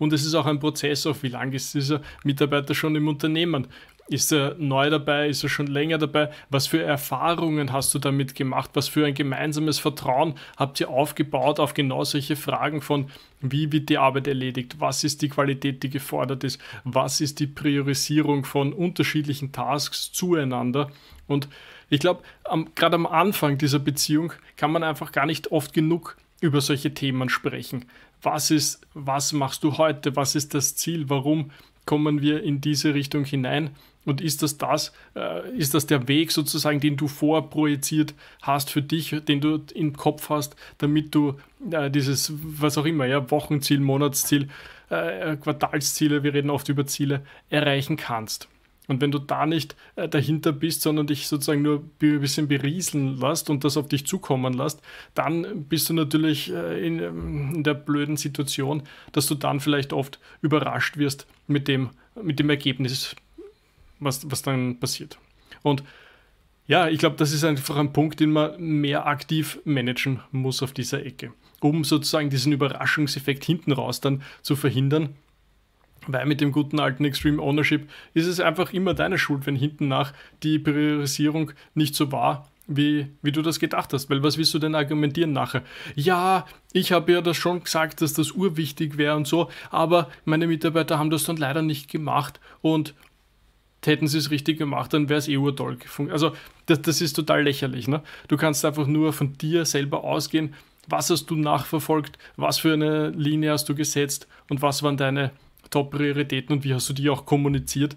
Und es ist auch ein Prozess, auf wie lange ist dieser Mitarbeiter schon im Unternehmen. Ist er neu dabei? Ist er schon länger dabei? Was für Erfahrungen hast du damit gemacht? Was für ein gemeinsames Vertrauen habt ihr aufgebaut auf genau solche Fragen von, wie wird die Arbeit erledigt? Was ist die Qualität, die gefordert ist? Was ist die Priorisierung von unterschiedlichen Tasks zueinander? Und ich glaube, gerade am Anfang dieser Beziehung kann man einfach gar nicht oft genug über solche Themen sprechen. Was ist, was machst du heute? Was ist das Ziel? Warum kommen wir in diese Richtung hinein? Und ist das das, äh, ist das der Weg sozusagen, den du vorprojiziert hast für dich, den du im Kopf hast, damit du äh, dieses, was auch immer, ja, Wochenziel, Monatsziel, äh, Quartalsziele, wir reden oft über Ziele, erreichen kannst? Und wenn du da nicht äh, dahinter bist, sondern dich sozusagen nur ein bisschen berieseln lässt und das auf dich zukommen lässt, dann bist du natürlich äh, in, ähm, in, der blöden Situation, dass du dann vielleicht oft überrascht wirst mit dem, mit dem Ergebnis, was, was dann passiert. Und ja, ich glaube, das ist einfach ein Punkt, den man mehr aktiv managen muss auf dieser Ecke, um sozusagen diesen Überraschungseffekt hinten raus dann zu verhindern weil mit dem guten alten Extreme Ownership ist es einfach immer deine Schuld, wenn hinten nach die Priorisierung nicht so war, wie, wie du das gedacht hast. Weil was willst du denn argumentieren nachher? Ja, ich habe ja das schon gesagt, dass das urwichtig wäre und so, aber meine Mitarbeiter haben das dann leider nicht gemacht und hätten sie es richtig gemacht, dann wäre es eh urtoll. Also das, das ist total lächerlich. Ne? Du kannst einfach nur von dir selber ausgehen, was hast du nachverfolgt, was für eine Linie hast du gesetzt und was waren deine Top-Prioritäten und wie hast du die auch kommuniziert?